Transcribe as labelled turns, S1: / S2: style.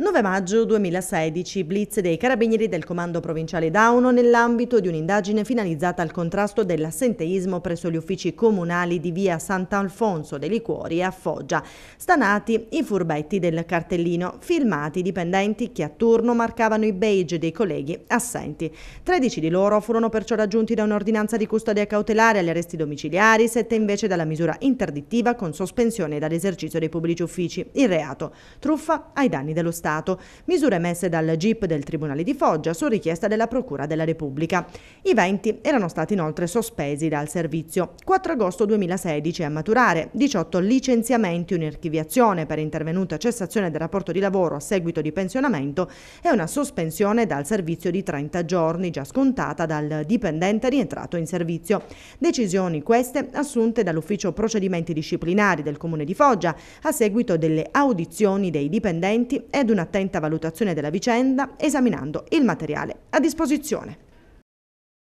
S1: 9 maggio 2016, blitz dei carabinieri del comando provinciale Dauno nell'ambito di un'indagine finalizzata al contrasto dell'assenteismo presso gli uffici comunali di via Sant'Alfonso dei Liquori a Foggia. Stanati i furbetti del cartellino, filmati i dipendenti che a turno marcavano i beige dei colleghi assenti. 13 di loro furono perciò raggiunti da un'ordinanza di custodia cautelare agli arresti domiciliari, 7 invece dalla misura interdittiva con sospensione dall'esercizio dei pubblici uffici. Il reato, truffa ai danni dello Stato. Stato, misure emesse dal GIP del Tribunale di Foggia su richiesta della Procura della Repubblica. I 20 erano stati inoltre sospesi dal servizio. 4 agosto 2016 a maturare, 18 licenziamenti, un'archiviazione per intervenuta cessazione del rapporto di lavoro a seguito di pensionamento e una sospensione dal servizio di 30 giorni già scontata dal dipendente rientrato in servizio. Decisioni queste assunte dall'Ufficio Procedimenti Disciplinari del Comune di Foggia a seguito delle audizioni dei dipendenti ed una un'attenta valutazione della vicenda esaminando il materiale a disposizione.